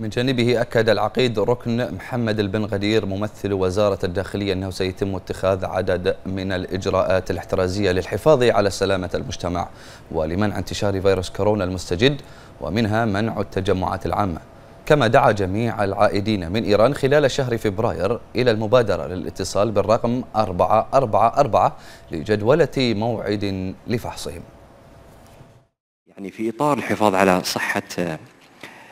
من جانبه أكد العقيد ركن محمد البن غدير ممثل وزارة الداخلية أنه سيتم اتخاذ عدد من الإجراءات الاحترازية للحفاظ على سلامة المجتمع ولمنع انتشار فيروس كورونا المستجد ومنها منع التجمعات العامة كما دعا جميع العائدين من إيران خلال شهر فبراير إلى المبادرة للاتصال بالرقم 444 لجدولة موعد لفحصهم يعني في إطار الحفاظ على صحة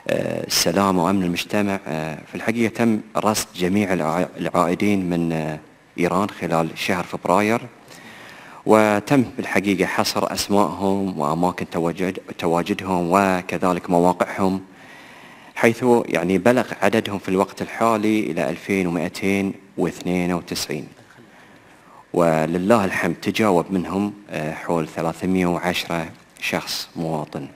السلام وأمن المجتمع آه، في الحقيقة تم رصد جميع العائدين من آه، إيران خلال شهر فبراير وتم بالحقيقة حصر أسمائهم وأماكن تواجد تواجدهم وكذلك مواقعهم حيث يعني بلغ عددهم في الوقت الحالي إلى 2292 ولله الحمد تجاوب منهم آه، حول 310 شخص مواطن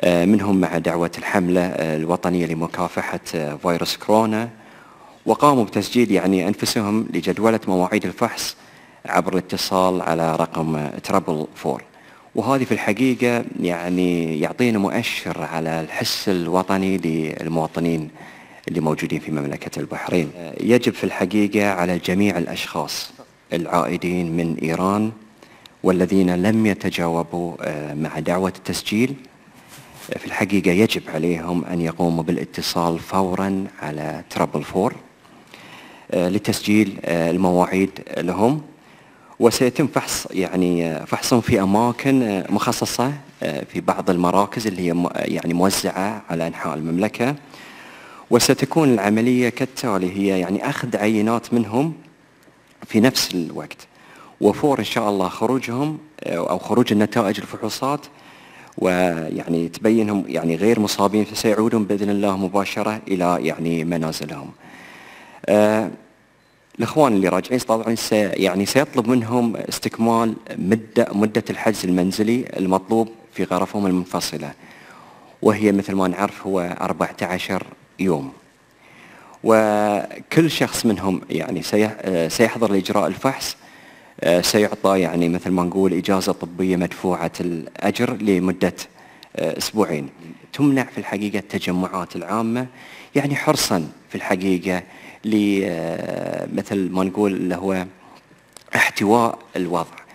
آه، منهم مع دعوة الحملة آه، الوطنية لمكافحة آه، فيروس كورونا وقاموا بتسجيل يعني أنفسهم لجدولة مواعيد الفحص عبر الاتصال على رقم ترابل فور وهذه في الحقيقة يعني يعطينا مؤشر على الحس الوطني للمواطنين اللي موجودين في مملكة البحرين يجب في الحقيقة على جميع الأشخاص العائدين من إيران والذين لم يتجاوبوا مع دعوة التسجيل في الحقيقة يجب عليهم أن يقوموا بالاتصال فورا على ترابل آه، فور لتسجيل آه، المواعيد لهم وسيتم فحص يعني آه، فحصهم في اماكن مخصصه في بعض المراكز اللي هي يعني موزعه على انحاء المملكه وستكون العمليه كالتالي هي يعني اخذ عينات منهم في نفس الوقت وفور ان شاء الله خروجهم او خروج النتائج الفحوصات ويعني تبينهم يعني غير مصابين فسيعودون باذن الله مباشره الى يعني منازلهم. آه الاخوان اللي راجعين طبعا سي يعني سيطلب منهم استكمال مده مده الحجز المنزلي المطلوب في غرفهم المنفصله وهي مثل ما نعرف هو 14 يوم. وكل شخص منهم يعني آه، سيحضر لاجراء الفحص آه، سيعطى يعني مثل ما نقول إجازة طبية مدفوعة الأجر لمدة آه، أسبوعين تمنع في الحقيقة التجمعات العامة يعني حرصا في الحقيقة لمثل آه، ما نقول اللي هو احتواء الوضع